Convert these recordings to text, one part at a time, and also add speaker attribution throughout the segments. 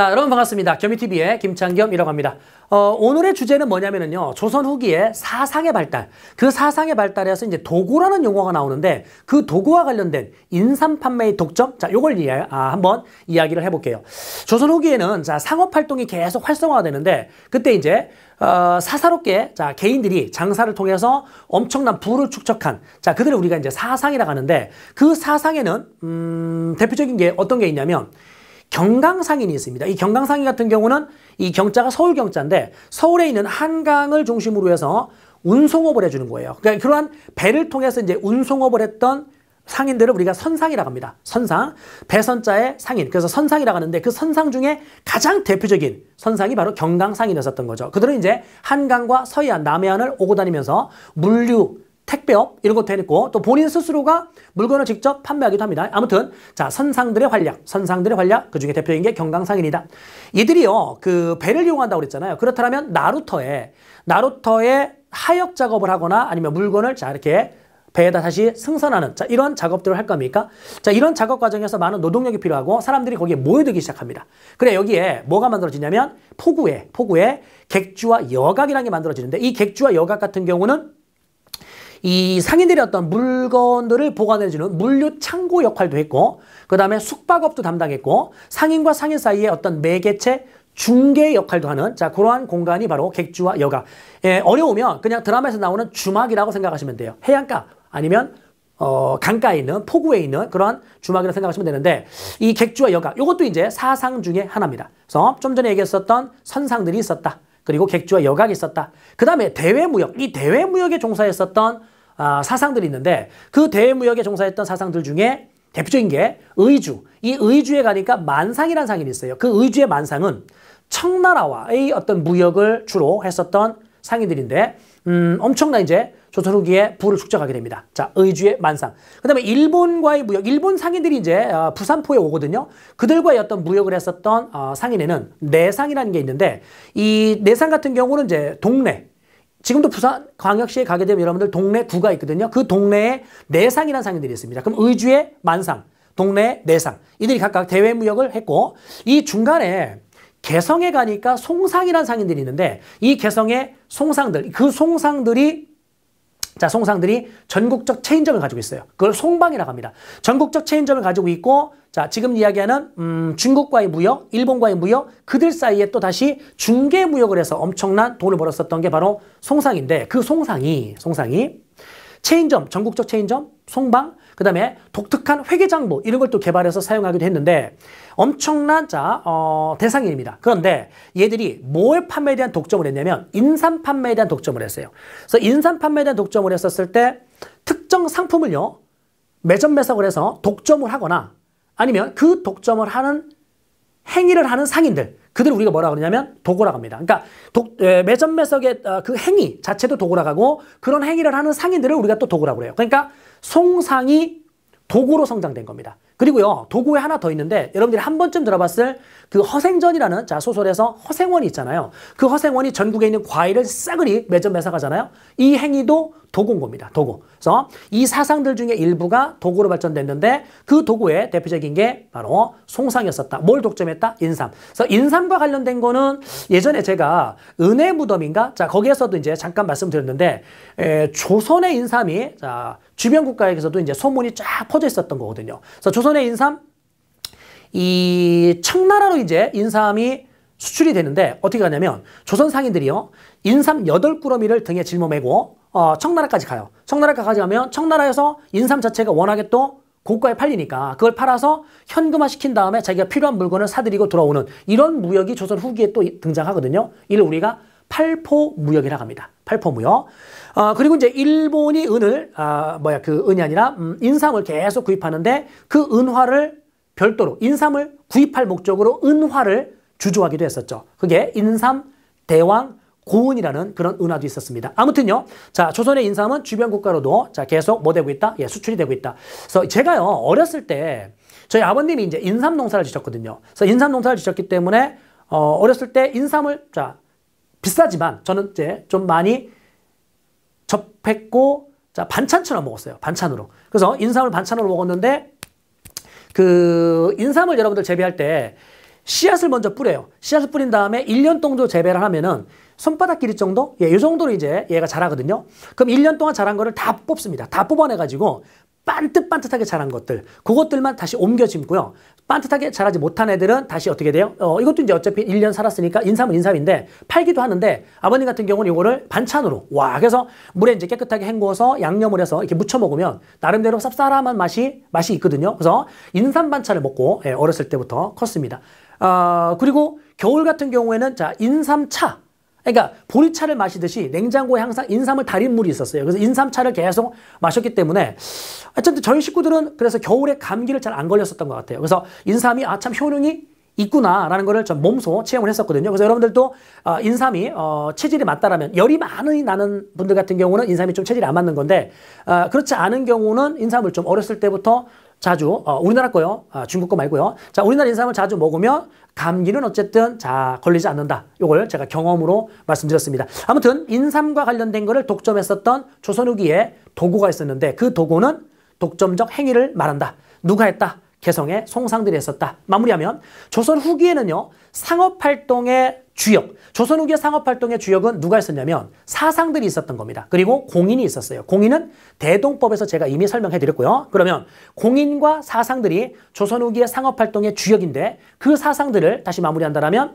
Speaker 1: 자, 여러분 반갑습니다. 겸이TV의 김창겸이라고 합니다. 어, 오늘의 주제는 뭐냐면요. 조선 후기의 사상의 발달. 그 사상의 발달에서 이제 도구라는 용어가 나오는데 그도구와 관련된 인삼 판매의 독점? 자, 요걸 이해, 아, 한번 이야기를 해볼게요. 조선 후기에는 자, 상업 활동이 계속 활성화가 되는데 그때 이제 어, 사사롭게 자, 개인들이 장사를 통해서 엄청난 부를 축적한 자, 그들을 우리가 이제 사상이라고 하는데 그 사상에는 음, 대표적인 게 어떤 게 있냐면 경강상인이 있습니다. 이 경강상인 같은 경우는 이 경자가 서울 경자인데 서울에 있는 한강을 중심으로 해서 운송업을 해주는 거예요. 그러니까 그러한 배를 통해서 이제 운송업을 했던 상인들을 우리가 선상이라고 합니다. 선상, 배선자의 상인, 그래서 선상이라고 하는데 그 선상 중에 가장 대표적인 선상이 바로 경강상인이었던 거죠. 그들은 이제 한강과 서해안, 남해안을 오고 다니면서 물류, 택배업 이런 것도 해냈고 또 본인 스스로가 물건을 직접 판매하기도 합니다. 아무튼 자 선상들의 활약, 선상들의 활약 그중에 대표적인 게 경강상인이다. 이들이요 그 배를 이용한다고 그랬잖아요. 그렇다면 나루터에 나루터에 하역 작업을 하거나 아니면 물건을 자 이렇게 배에다 다시 승선하는 자 이런 작업들을 할 겁니까? 자 이런 작업 과정에서 많은 노동력이 필요하고 사람들이 거기에 모여들기 시작합니다. 그래 여기에 뭐가 만들어지냐면 포구에 포구에 객주와 여각이라는 게 만들어지는데 이 객주와 여각 같은 경우는 이 상인들이 어떤 물건들을 보관해주는 물류 창고 역할도 했고 그 다음에 숙박업도 담당했고 상인과 상인 사이에 어떤 매개체 중개 역할도 하는 자 그러한 공간이 바로 객주와 여가 예, 어려우면 그냥 드라마에서 나오는 주막이라고 생각하시면 돼요 해안가 아니면 어, 강가에 있는 포구에 있는 그러한 주막이라고 생각하시면 되는데 이 객주와 여가 이것도 이제 사상 중에 하나입니다 그래서 좀 전에 얘기했었던 선상들이 있었다 그리고 객주와 여각이 있었다. 그 다음에 대외무역, 이 대외무역에 종사했었던 아, 사상들이 있는데 그대무역에 종사했던 사상들 중에 대표적인 게 의주. 이 의주에 가니까 만상이라는 상이 있어요. 그 의주의 만상은 청나라와의 어떤 무역을 주로 했었던 상인들인데 음, 엄청난 이제 조선 후기에 부를 축적하게 됩니다. 자, 의주의 만상. 그 다음에 일본과의 무역, 일본 상인들이 이제 어, 부산포에 오거든요. 그들과의 어떤 무역을 했었던 어, 상인에는 내상이라는 게 있는데 이 내상 같은 경우는 이제 동네, 지금도 부산 광역시에 가게 되면 여러분들 동네 구가 있거든요. 그 동네에 내상이라는 상인들이 있습니다. 그럼 의주의 만상, 동네 내상 이들이 각각 대외 무역을 했고 이 중간에 개성에 가니까 송상이라는 상인들이 있는데 이 개성의 송상들 그 송상들이 자, 송상들이 전국적 체인점을 가지고 있어요. 그걸 송방이라고 합니다. 전국적 체인점을 가지고 있고, 자, 지금 이야기하는, 음, 중국과의 무역, 일본과의 무역, 그들 사이에 또 다시 중개 무역을 해서 엄청난 돈을 벌었었던 게 바로 송상인데, 그 송상이, 송상이, 체인점, 전국적 체인점, 송방, 그 다음에 독특한 회계장부 이런 걸 또 개발해서 사용하기도 했는데 엄청난 자 어, 대상입니다 그런데 얘들이 뭘 판매에 대한 독점을 했냐면 인삼 판매에 대한 독점을 했어요. 그래서 인삼 판매에 대한 독점을 했었을 때 특정 상품을요 매점 매석을 해서 독점을 하거나 아니면 그 독점을 하는 행위를 하는 상인들 그들 우리가 뭐라 그러냐면 도고라고 합니다. 그러니까 독, 에, 매점 매석의 어, 그 행위 자체도 도고라고 그런 행위를 하는 상인들을 우리가 또 도고라고 그래요. 그러니까 송상이 도구로 성장된 겁니다. 그리고요 도구에 하나 더 있는데 여러분들이 한 번쯤 들어봤을 그 허생전이라는 자 소설에서 허생원이 있잖아요. 그 허생원이 전국에 있는 과일을 싸그리 매점 매사가잖아요. 이 행위도 도구인 겁니다. 도구. 그래서 이 사상들 중에 일부가 도구로 발전됐는데 그 도구의 대표적인 게 바로 송상이었었다. 뭘 독점했다? 인삼. 그래서 인삼과 관련된 거는 예전에 제가 은혜 무덤인가? 자 거기에서도 이제 잠깐 말씀드렸는데 에, 조선의 인삼이 자 주변 국가에서도 이제 소문이 쫙 퍼져 있었던 거거든요. 그래서 조선 조선의 인삼 이 청나라로 이제 인삼이 수출이 되는데 어떻게 가냐면 조선 상인들이요 인삼 여덟 꾸러미를 등에 짊어매고 어, 청나라까지 가요. 청나라까지 가면 청나라에서 인삼 자체가 워낙에 또 고가에 팔리니까 그걸 팔아서 현금화 시킨 다음에 자기가 필요한 물건을 사들이고 돌아오는 이런 무역이 조선 후기에 또 등장하거든요. 이를 우리가 팔포 무역이라고 합니다. 8포무요. 아, 어, 그리고 이제 일본이 은을, 아, 뭐야, 그 은이 아니라, 음, 인삼을 계속 구입하는데 그 은화를 별도로, 인삼을 구입할 목적으로 은화를 주조하기도 했었죠. 그게 인삼 대왕 고은이라는 그런 은화도 있었습니다. 아무튼요. 자, 조선의 인삼은 주변 국가로도 자, 계속 뭐 되고 있다? 예, 수출이 되고 있다. 그래서 제가요, 어렸을 때 저희 아버님이 이제 인삼 농사를 지셨거든요. 그래서 인삼 농사를 지셨기 때문에 어, 어렸을 때 인삼을 자, 비싸지만 저는 이제 좀 많이 접했고 자 반찬처럼 먹었어요. 반찬으로. 그래서 인삼을 반찬으로 먹었는데 그 인삼을 여러분들 재배할 때 씨앗을 먼저 뿌려요. 씨앗을 뿌린 다음에 1년 동조 재배를 하면은 손바닥 길이 정도? 예, 이 정도로 이제 얘가 자라거든요. 그럼 1년 동안 자란 거를 다 뽑습니다. 다 뽑아내가지고 반듯반듯하게 자란 것들, 그것들만 다시 옮겨 심고요. 빠듯하게 자라지 못한 애들은 다시 어떻게 돼요? 어, 이것도 이제 어차피 1년 살았으니까 인삼은 인삼인데 팔기도 하는데 아버님 같은 경우는 이거를 반찬으로 와 그래서 물에 이제 깨끗하게 헹구어서 양념을 해서 이렇게 무쳐 먹으면 나름대로 쌉싸름한 맛이 맛이 있거든요. 그래서 인삼 반찬을 먹고 예, 어렸을 때부터 컸습니다. 어, 그리고 겨울 같은 경우에는 자 인삼차 그러니까 보리차를 마시듯이 냉장고에 항상 인삼을 달인 물이 있었어요. 그래서 인삼차를 계속 마셨기 때문에 어쨌든 저희 식구들은 그래서 겨울에 감기를 잘 안 걸렸었던 것 같아요. 그래서 인삼이 아 참 효능이 있구나라는 거를 전 몸소 체험을 했었거든요. 그래서 여러분들도 어, 인삼이 어, 체질이 맞다라면 열이 많이 나는 분들 같은 경우는 인삼이 좀 체질이 안 맞는 건데 어, 그렇지 않은 경우는 인삼을 좀 어렸을 때부터 자주 어, 우리나라 거요. 어, 중국 거 말고요. 자, 우리나라 인삼을 자주 먹으면 감기는 어쨌든 자 걸리지 않는다. 요걸 제가 경험으로 말씀드렸습니다. 아무튼 인삼과 관련된 거를 독점했었던 조선 후기에 도구가 있었는데 그도구는 독점적 행위를 말한다. 누가 했다? 개성의 송상들이 했었다. 마무리하면 조선 후기에는요. 상업활동의 주역, 조선 후기의 상업활동의 주역은 누가 있었냐면 사상들이 있었던 겁니다. 그리고 공인이 있었어요. 공인은 대동법에서 제가 이미 설명해 드렸고요. 그러면 공인과 사상들이 조선 후기의 상업활동의 주역인데 그 사상들을 다시 마무리한다면 라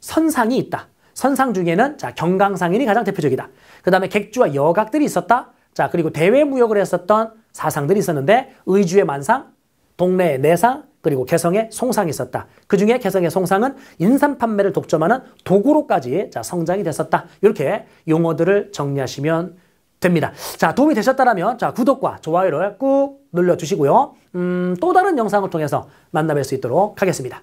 Speaker 1: 선상이 있다. 선상 중에는 자 경강상인이 가장 대표적이다. 그 다음에 객주와 여각들이 있었다. 자 그리고 대외무역을 했었던 사상들이 있었는데 의주의 만상, 동네에 내사 그리고 개성에 송상이 있었다. 그 중에 개성의 송상은 인삼 판매를 독점하는 도구로까지 자, 성장이 됐었다. 이렇게 용어들을 정리하시면 됩니다. 자, 도움이 되셨다면 자, 구독과 좋아요를 꾹 눌러주시고요. 음, 또 다른 영상을 통해서 만나뵐 수 있도록 하겠습니다.